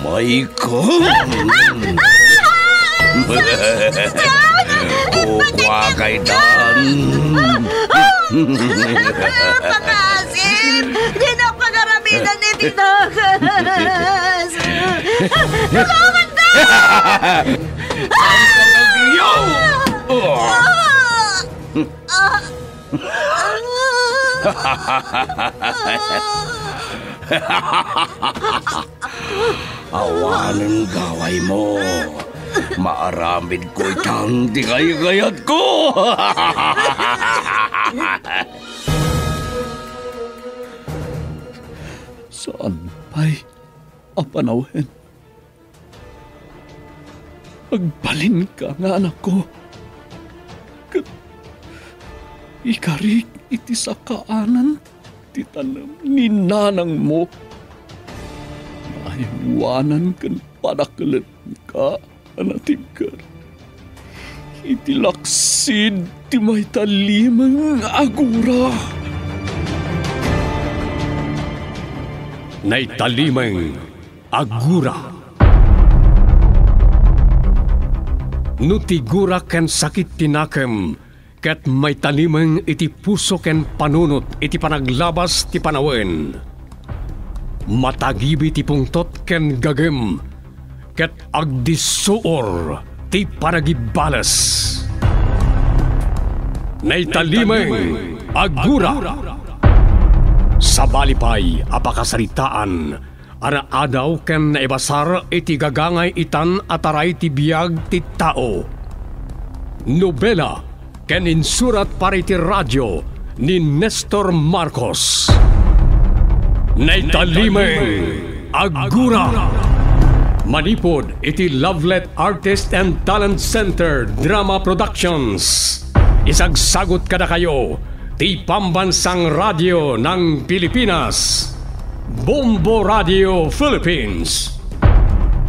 前かお若いだ Pangasin! Ginapa karamihan ni Tito! Tulungan ka! Yo! Ha ha ha ha ha ha! Awalan gaway mo. Maaramid ko'y tangdi kayo kayat ko! Saan pa'y apanawin? Agbalin ka nga anak ko. Ikarik iti sa kaanan, titanam ni nanang mo iwanan kan panakalat ka, anating kar. Iti ti may talimang agura. Nay talimang agura. No tigura ken sakit tinakem ket may talimang iti puso ken panunot iti panaglabas ti panawen matagibi ti pungtot ken gagem ket agdisuor ti paragibales. Naitalimeng agura. Sa balipay apakasaritaan ara adaw ken naibasar iti gagangay itan ataray ti biag ti tao. Nobela ken insurat para iti radyo ni Nestor Marcos. Naitalime Agura Manipod iti Lovelet Artist and Talent Center Drama Productions Isagsagot kada kayo ti pambansang radyo ng Pilipinas Bombo Radio Philippines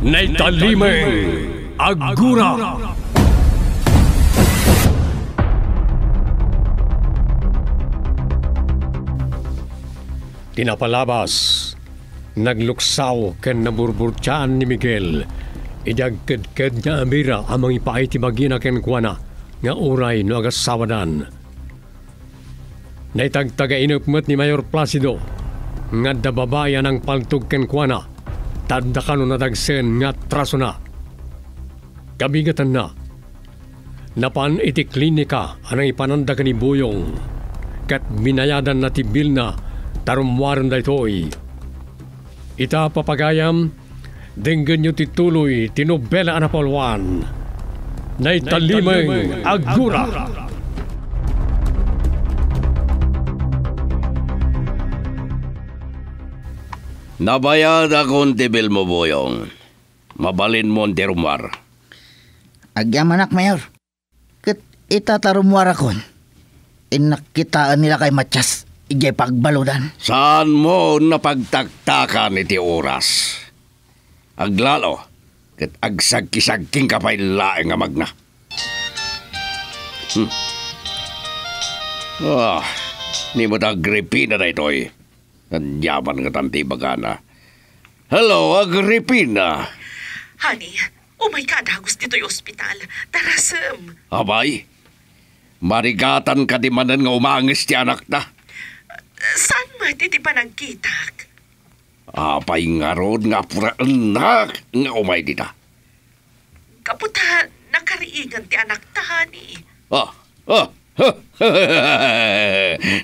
Naitalime Agura, Agura. Tinapalabas. Nagluksaw ken naburburtsaan ni Miguel. Idagkedked niya amira amang ipaitibagina ken kuana nga uray no agasawadan. Naitagtaga inupmat ni Mayor Placido nga dababayan ang paltog ken kuana tadda kanu natagsen nga traso na. Kabigatan na. Napan iti klinika anang ipananda ka ni Buyong. Kat minayadan na tibil na tarumwaran da ito'y. Ita papagayam, denggan nyo tituloy tinobela anapalwan, na italimang agura. agura. Nabayad akong tibil mo, Boyong. Mabalin mo ang dirumar. Agyamanak, Mayor. Kit itatarumwar akon. Inakitaan nila kay Matyas. Ige pagbaludan. Saan mo napagtaktakan iti oras? Aglalo, kat agsagkisagking kisagking kapay laing nga magna. Hmm. Ah, oh, ni mo Agripina na ito eh. Nanyaman ka tanti bagana. Hello, Agripina. Honey, oh my God, hagos dito yung ospital. Tarasem. Abay, marigatan ka di manan nga umangis ti anak na. Saan man di panagkitak? nagkitak? Apay ah, nga rod nga pura anak nga umay oh di ta. Kaputa, nakariingan ti anak tahani. Ah, ah,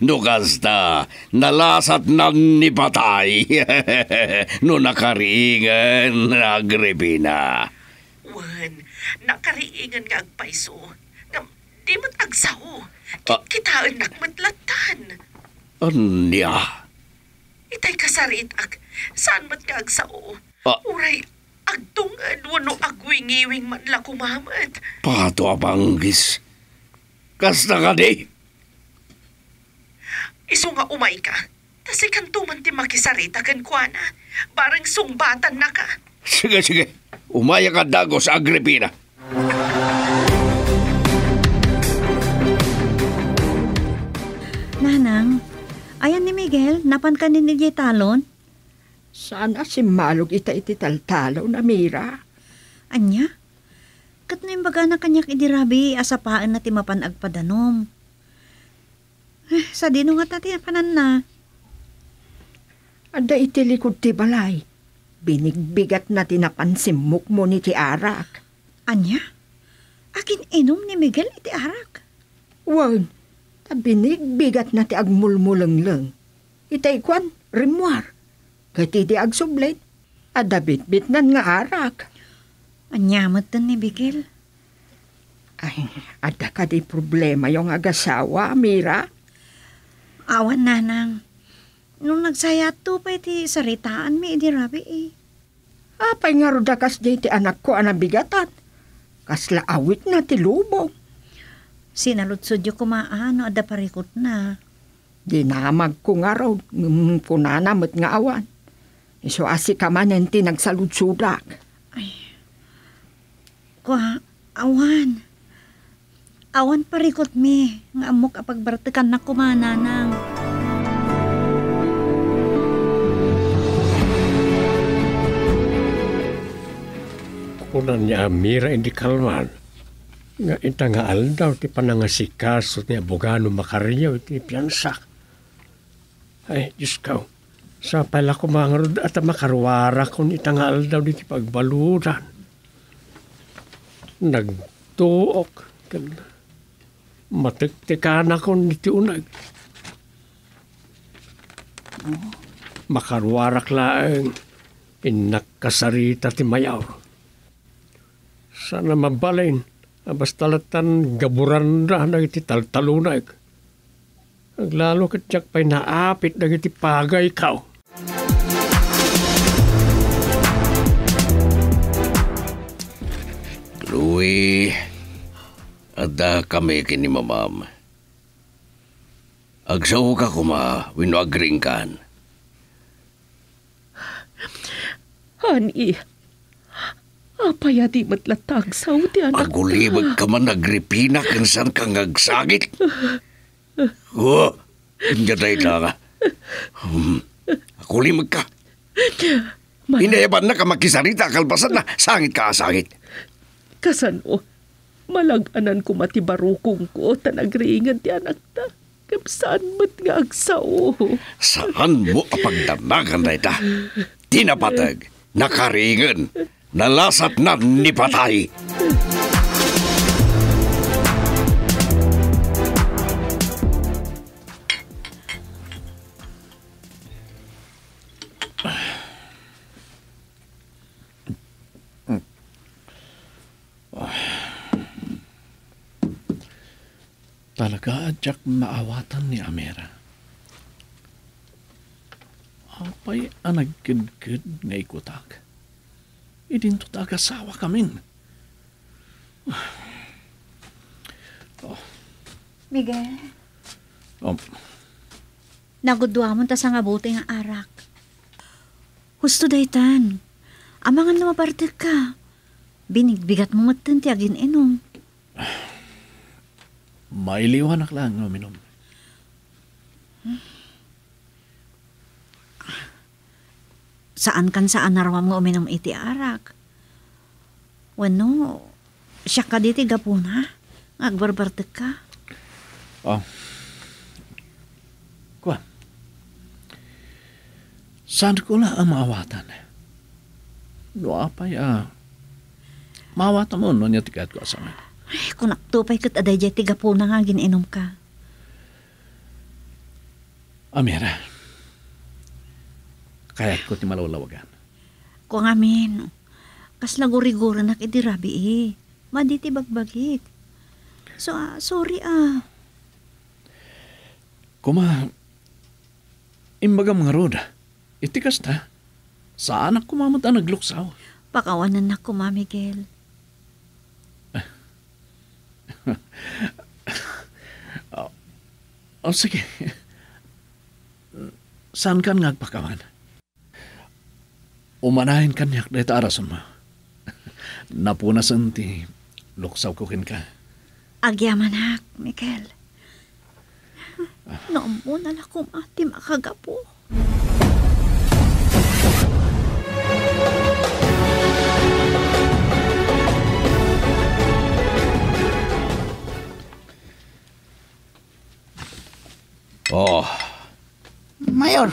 Nukasta, nalasat nan ni patay. no nakariingan na agribina. Wan, nakariingan nga agpaiso. Nga, di mat agsaw. Ah. Kitaan ah. nakmatlatan. Anya. Itay kasarit ak, saan mat nga sao? Ah. Uray, wano ano wingiwing man la kumamat. Pato abanggis. Kas na ka di. Iso nga umay ka. Tasi kantuman ti makisarita kan kuana. Barang sungbatan na ka. Sige, sige. Umaya ka dagos, Agripina. Agripina. Ayan ni Miguel, napan ka ni Talon? Sana si Malog ita iti na Mira. Anya? Kat na imbaga na kanyak idirabi asapaan na timapan agpadanom. Eh, sa dino nga tati panan na. Ada iti ti balay. Binigbigat na tinapan si mo ni ti Arak. Anya? Akin inom ni Miguel iti Arak. Wag, Binigbigat na ti agmulmulang lang. Itay kwan, rimuar. Kati ti agsublet, adabitbit nan nga arak. Anyamat ni Bigil. Ay, ada ka di problema yung agasawa, Mira. Awan na nang. Nung nagsaya to pa iti saritaan mi iti rabi eh. Apay nga rudakas di ti anak ko anabigatan. Kasla awit na ti lubog. Sinalutsod yo kumaano ada parikot na. Di namag ko nga raw, mm, punana nga awan. Iso asi ka man ang tinagsalutsudak. Ay, kwa, awan. Awan parikot mi, nga amok apagbartikan na kumana nang. Kunan niya amira hindi kalman nga ita nga aldaw ti panangasikas ni abogano makaryaw ti piyansak. Ay, Diyos ka, sa pala ko mangarod at makarwara kon ita nga aldaw di ti pagbaluran. Nagtuok kan matiktikana kon iti unag. Makarwarak laeng eh, inakasarita ti mayaw. Sana mabalin Basta latan gaburan na nagiti taltalo na ik. Naglalo katyak pa'y naapit nagiti pagay kao. Louie, ada kami kini mamam. Agsaw ka kuma, winuagring kan. Honey, Apaya di matlatag sa uti anak. Agulibag ka man agripina kansan kang agsagit. Oh, hindi tayo tanga. Um, agulibag ka. Hmm. Man... Hinayaban na ka makisarita kalbasan na sangit ka sangit. Kasano, oh, malaganan ko matibarukong ko ta nagriingan ti anak ta. Kapsaan mat nga agsao. Saan mo apagdamagan na ita? Tinapatag, nakariingan nalasap na ni Talaga, Jack, maawatan ni Amera. Apay anagkidkid nga ikutak idinto tag-asawa kamin. Oh. Miguel. Oh. Nagudwa mo ta sa nga buti nga arak. Husto daytan. Amangan na maparte ka. Binigbigat mo matan ti inom. Mailiwanag lang, no, saan kan saan narawam nga uminom iti arak. Wano, siya ka diti gapuna, agbarbartag ka. Oh. Kwa. Saan ko na ang maawatan? No, apay ah. Maawatan mo, no, niya tigat ko asamin. Ay, kung naktupay kat aday jay tigapuna nga gininom ka. Amira. Amira. Kaya't ko ti malawlawagan. Kung amin, kas laguri na iti rabi eh. Maditi bagbagit. So, ah, sorry ah. Kuma, imbaga mga rod, itikas ta. Saan ako mamat ang nagluksaw? Pakawanan na ko, Ma Miguel. oh, oh, sige. Saan ka nagpakawan? Umanahin kanyak dahit arason ma. Napunasan ti luksaw ko kin ka. Agyaman hak, Mikel. Ah. Naamon na akong ati makagapo. Oh. Mayor,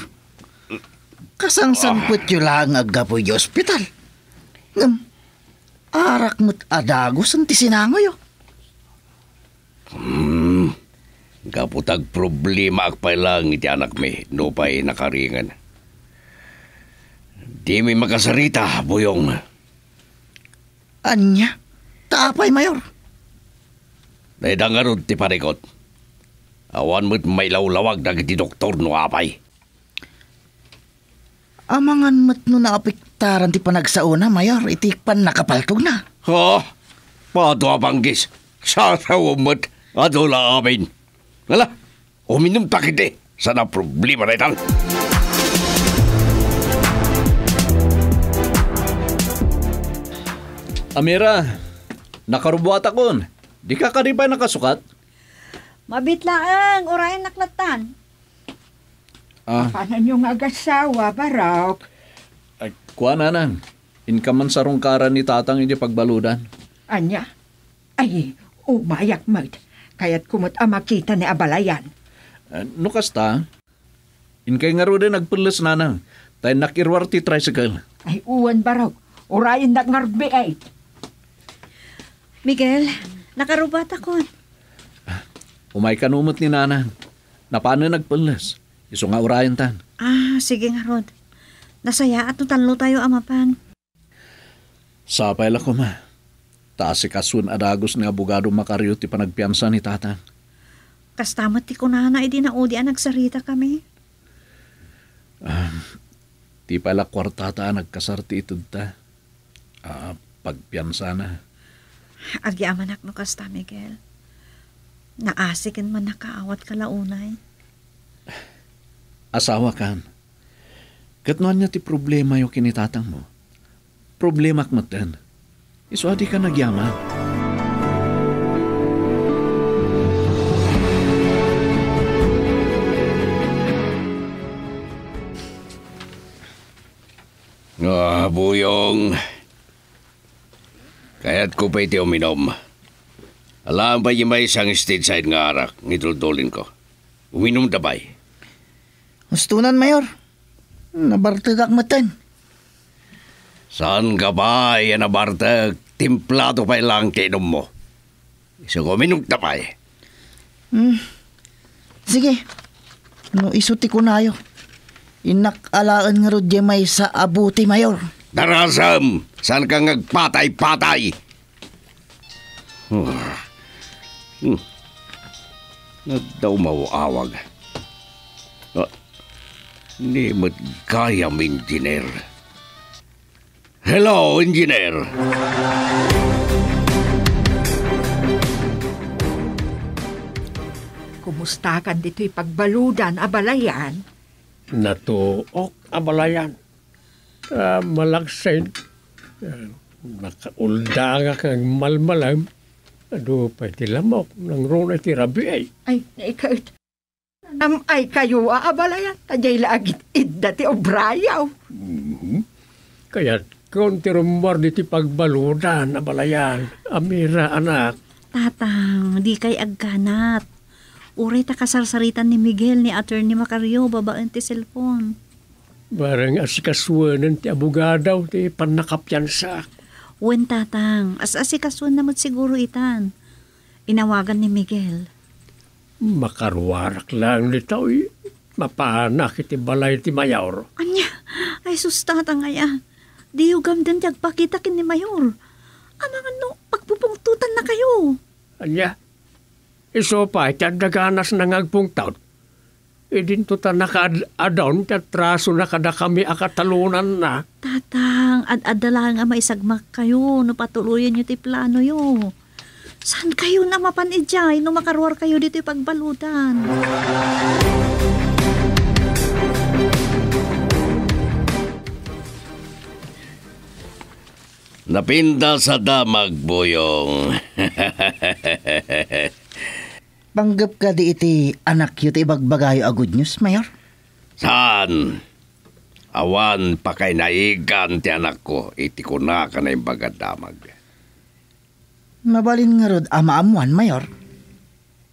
Kasangsamput yu lang agapoy di ospital. Ngam, arak mo't adagos ang tisinangoy yo. Hmm, gaputag problema akpay lang iti anak mi, no pa'y nakaringan. Di mi makasarita, buyong. Anya, taapay mayor. Dahidang arod ti parikot. Awan mo't may lawlawag dagiti doktor no apay. Amangan mat no naapiktaran ti panagsauna, Mayor, iti pan nakapaltog na. Ha? Pado abanggis. Sasaw mat. Adula amin. Wala, uminom takite. Sana problema na itan. Amira, nakarubuat akon. Di ka ka nakasukat? Mabit lang ang orayan naklatan. Ah. Kanan yung agasawa, Barok. Ay, kuha nanan. Inkaman sa rungkaran ni tatang hindi pagbaludan. Anya? Ay, umayak mat. Kaya't kumot ang makita ni Abalayan. Uh, no kasta, inkay nga rin nagpulas na na. Tayo nakirwar ti tricycle. Ay, uwan Barok. Urayin na ngarbi Miguel, nakarubat ako. Ah, umay umay kanumot ni Nana. Napano nagpulis? Isong nga urayan tan. Ah, sige nga Rod. Nasaya at tanlo tayo amapan. Sapay la ko ma. Taas si kasun adagos ni abogado makaryo ti panagpiyansa ni tatang. tatan. Kastamat ti kunana idi na udi ang nagsarita kami. Um, ti pala kwartata nagkasarti itod ta. Ah, pagpiyansa na. Agyaman ak no kasta Miguel. Naasikin man nakaawat kalaunay asawa kan. Katnuan niya ti problema yung kinitatang mo. Problema kmatan. Iso adi ka nagyama. Ah, buyong. Kaya't ko pa iti uminom. Alam ba yung may isang stateside nga arak, ngitultulin ko. Uminom dabay. Ustunan, Mayor. Nabartag matan. Saan ka ba yan eh, nabartag? Timplado pa ilang kinom mo. Isa ko minug na pa eh. Hmm. Sige. No, isuti ko na ayo. Inakalaan nga rodye may sa abuti, Mayor. Darasam! Saan ka nagpatay-patay? Hmm. Hmm. Nadaw mauawag. Hmm ni kayam engineer. Hello, engineer. Kumusta ka dito'y pagbaludan, abalayan? Natuok, abalayan. Uh, ah, malagsain. Uh, nakaulda nga kang malmalam. Ano, pwede lamok ng runa ti rabi ay. Ay, ikaw, Am ay kayo aabalayan, tadyay laagit idda ti obrayaw. Mm-hmm. Kaya kung tirumbar di ti pagbalunan, abalayan, amira anak. Tatang, di kay agkanat. Uray ta kasarsaritan ni Miguel ni attorney Macario, babaan ti cellphone. Barang asikaswanan ti abogadaw ti panakapyansa. Wen tatang, as asikaswan naman siguro itan. Inawagan ni Miguel. Makaruwarak lang litaw eh. Mapanak iti balay ti mayor. Anya, ay sustata ngaya. Di ugam din ti agpakita kin ni mayor. Ama ano, pagpupungtutan na kayo. Anya, iso pa, iti adaganas ng agpungtaut. Idin e to ta nakaadon, ti atraso na kada kami akatalunan na. Tatang, ad-adala nga maisagmak kayo, no patuloyan nyo ti plano yo. Saan kayo na mapanidya? Eh, Nung makaruar kayo dito eh, pagbalutan? Napinda sa damag, Buyong. Panggap ka di iti anak yu ti ibagbagayo a good news, Mayor? San? Awan pa kay naigan ti anak ko, iti ko na ka na yung bagadamag. Nabalin nga rod ah, ama Mayor.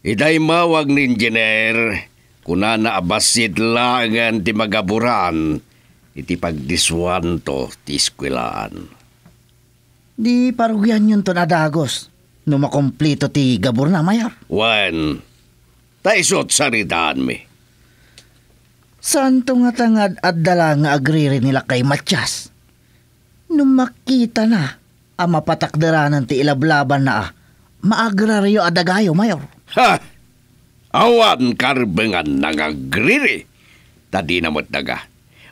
Iday mawag ni Engineer, kuna naabasit lagan ti magaburan, iti pagdiswanto ti iskwilaan. Di parugyan yun to na dagos, no makompleto ti gabur na, Mayor. Wan, taisot saritaan mi. Santo nga tangad at dala nga agriri nila kay Matyas. Nung makita na, a mapatakderanan ti ilablaban na a. Ah. Maagraryo adagayo, Mayor. Ha! Awan karbengan griri. Tadi namot daga.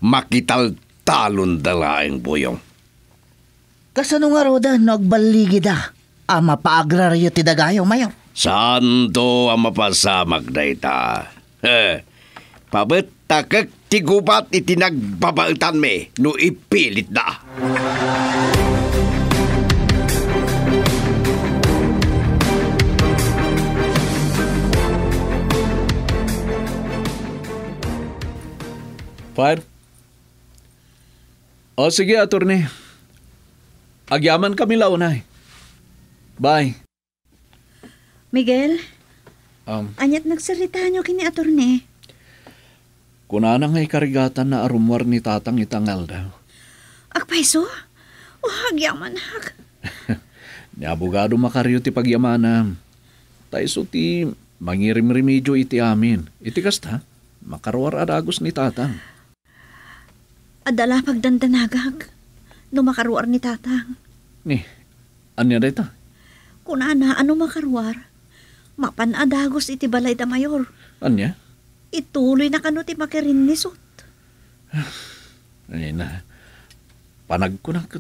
Makital talon dala buyong. Kasano nga roda nagbaligid ah? Ama paagraryo ti dagayo, Mayor. Santo ang mapasamag na ita. He, pabetakak tigubat itinagbabaltan me no ipilit na. par. O sige, atorne. Agyaman kami launay. Eh. Bye. Miguel, um, anyat nagsarita nyo kini atorne. Kuna na nga'y karigatan na arumwar ni tatang itangal daw. Akpaiso? Wag oh, yaman hak. ni abogado makaryo ti pagyamana. Taiso ti mangirim-remedyo iti amin. Iti kasta, makarwar adagos ni tatang. Adala pagdandanagag. Numakaruar ni tatang. Ni, ano dito? Kunana, ano makaruar? Mapanadagos iti balay da mayor. Anya? Ituloy na kano ti makirin ni Sot. Ay na, panagkunak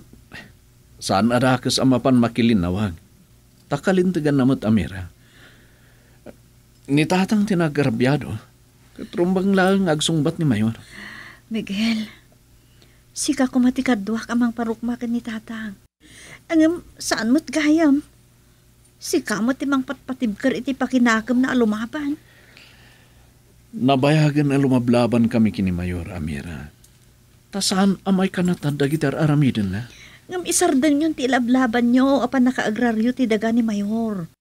saan arakas amapan makilinawag. Takalintigan namot amira. Ni tatang tinagarbyado, katrumbang lang agsungbat ni Mayor. Miguel, Sika ko matikadwak amang parukmakan ni tatang. Angam, saan mo't gayam? Sika mo't imang patpatibkar iti pakinakam na alumaban. Nabayagan na lumablaban kami kini Mayor Amira. Ta saan amay ka tanda gitar aramidin na? Ngam isardan yun ti lablaban nyo apan nakaagraryo ti daga ni Mayor.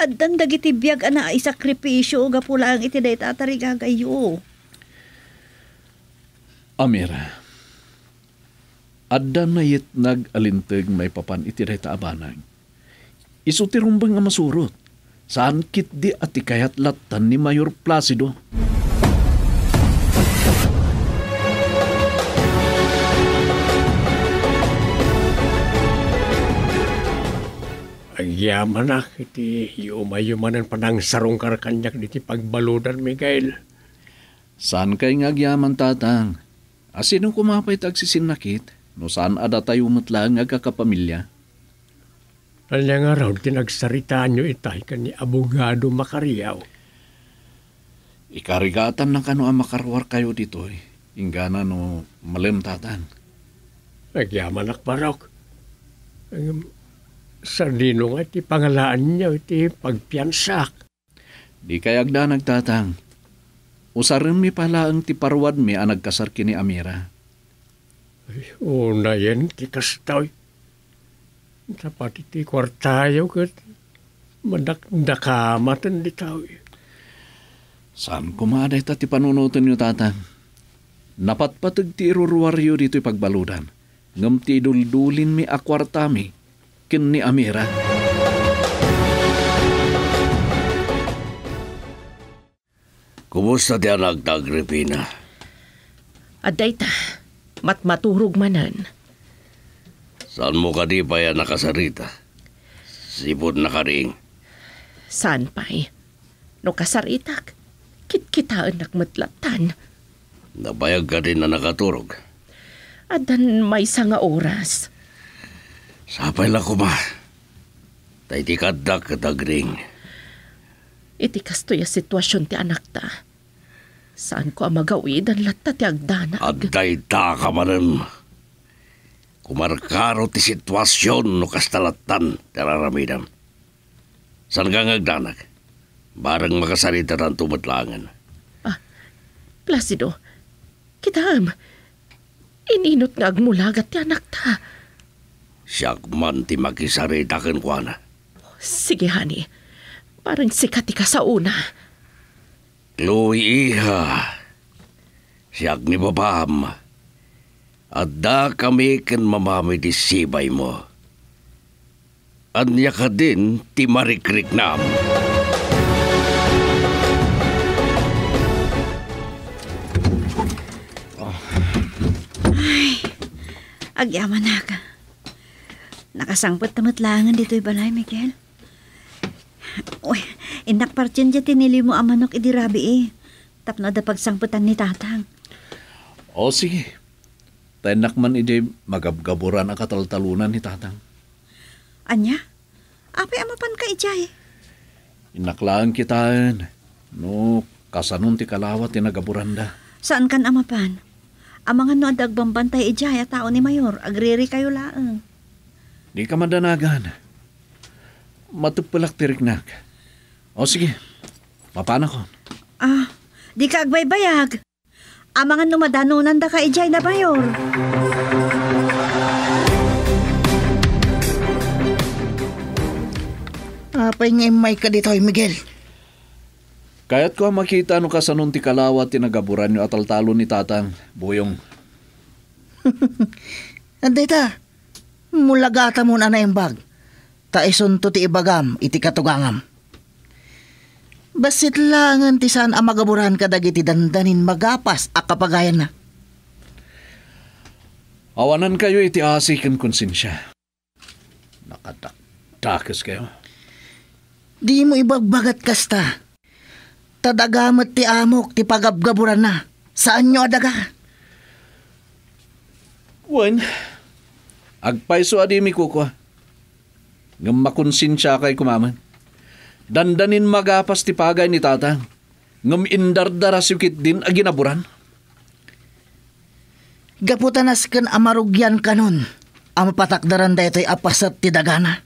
At dan dagiti biyag ana ay sakripisyo gapula ang iti day tatarigagayo. Amira, Adam na yit nag-alintag may papan itiray taabanag. Isutirong nga masurot? Saan kit di ati kayat latan ni Mayor Placido? Agyaman na kiti yumayumanan pa ng sarong kanyak diti pagbaludan, Miguel. Saan kay nga agyaman, tatang? Asinong kumapay tagsisinakit? No saan ada tayo matlaang agkakapamilya? Kanyang araw, tinagsaritaan nyo itay kani abogado makariyaw. Ikarigatan ng kano ang ah, makarwar kayo dito eh. Ingana no malimtatan. Nagyaman akbarok. Sardino nga ti pangalaan niya iti pagpiansak. Di kayagda nagtatang. Usarin mi pala ang tiparwad mi ang ah, nagkasar kini Amira una yen kikastoy. Sa iti kwartayo kat madak dakamatan di tao. Saan kumaday ta ti panunutan niyo tata? Napatpatag ti iruruwaryo dito pagbaludan. Ngam ti duldulin mi akwartami kin ni Amira. Kumusta ti anak ta, Agripina? Aday ta mat maturog manan. Saan mo ka di pa yan nakasarita? Sibod na ka ring. Saan pa'y? Eh? No kasaritak, kitkitaan nakmatlatan. Nabayag ka din na nakaturog. Adan may sanga oras. Sapay lang ko ma. Tay di kadak kadagring. Itikas to ya sitwasyon ti anak ta. Saan ko ang magawid ang latta ti agdanag? Agdayta ka manan. Kumarkaro ti sitwasyon no kastalatan teraramidan. San ka ngagdanag? Barang makasarita ng tumatlangan. Ah, Placido, kitam, ininot nga agmulagat ti anak ta. Siyak man ti makisarita kan kwa oh, Sige, honey. Parang sikat ka sa una. Lui iha, siak ni babam, at da kami ken mamami di sibay mo. Anya ka din ti marikrik nam. Ay, agyaman na ka. Nakasangpot tamutlangan dito'y balay, Miguel. Uy, Inak partin dyan tinili mo ang manok idirabi eh. Tapno da pagsangputan ni tatang. O sige. Tenak man ide magabgaburan ang kataltalunan ni tatang. Anya? Ape amapan ka ijay. Inaklaan kitaan. Eh. No, kasanun ti kalawat ti eh, nagaburanda. Saan kan amapan? Amangan no adagbambantay ijay at tao ni Mayor. Agriri kayo laang. Di ka madanagan. Matupulak tiriknak. O sige, mapana ko. Ah, di ka agbaybayag. Amangan numadanonan da ka ijay na bayor. Apay ah, nga may ka dito, eh, Miguel. Kaya't ko makita no ka sa nung tikalawa tinagaburan yung ataltalo ni tatang, buyong. Andita, mulagata mo na na yung bag. Taison ti ibagam, iti katugangam. Basit lang ti saan amagaburan ka dagiti dandanin magapas a kapagayan na. Awanan kayo iti asikin konsensya. Nakataktakas kayo. Di mo ibagbagat kasta. Tadagamat ti amok ti pagabgaburan na. Saan nyo adaga? Wan, agpaiso adimi mi kuko. Nga makonsensya kay kumaman Dandanin magapas ti pagay ni tata. Ngam indardara sikit din aginaburan. Gaputan as kan amarugyan kanon. Ang patakdaran da ito'y apasat ti dagana.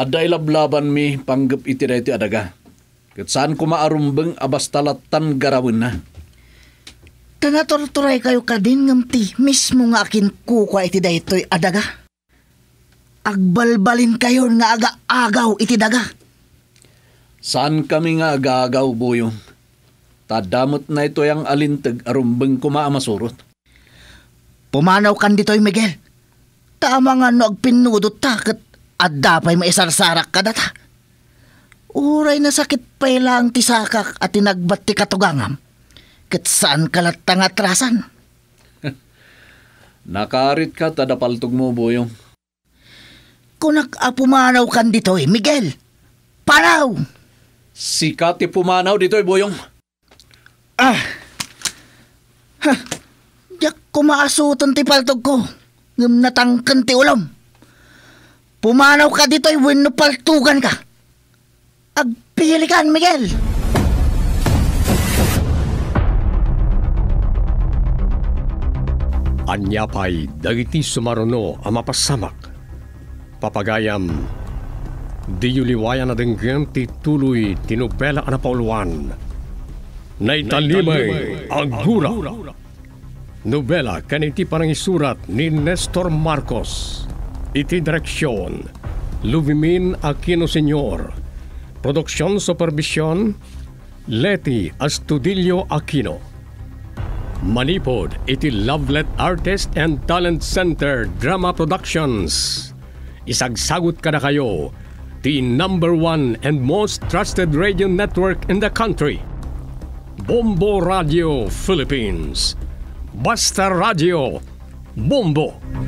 Aday lablaban mi panggap iti iti adaga. Kat saan kumaarumbang abastalatan garawin na. Tanatorturay kayo kadin ngam ti mismo nga akin kukwa iti da ito'y adaga agbalbalin kayo nga aga-agaw iti daga. Saan kami nga aga-agaw, Boyong? Tadamot na ito yung alintag arumbang kumaamasurot. Pumanaw kan ditoy, Miguel. Tama nga no agpinudot takat at dapay maisarsarak ka data. Uray na sakit pa lang tisakak at tinagbat ti katugangam. Kat saan kalat tangatrasan? Nakarit ka tadapaltog mo, Boyong Kunak ah, pumanaw kan dito eh, Miguel. Panaw! Sikat pumanaw dito eh, Boyong. Ah! Ha! Yak kumaasutan ti paltog ko. Ngam natangkan ti ulam. Pumanaw ka dito eh, win paltugan ka. Agpili kan, Miguel! Anya pa'y dagiti sumaruno ang mapasamak Papagayam, di yuliwayan na denggem ti tuloy tinubela na pauluan. Naitalimay ang gura. Nobela kaniti parang panangisurat ni Nestor Marcos. Iti direksyon, Luvimin Aquino Senior. Produksyon Supervision, Leti Astudillo Aquino. Manipod, iti Lovelet Artist and Talent Center Drama Productions. Isagsagot ka na kayo, the number one and most trusted radio network in the country. Bombo Radio Philippines. Basta Radio. Bombo.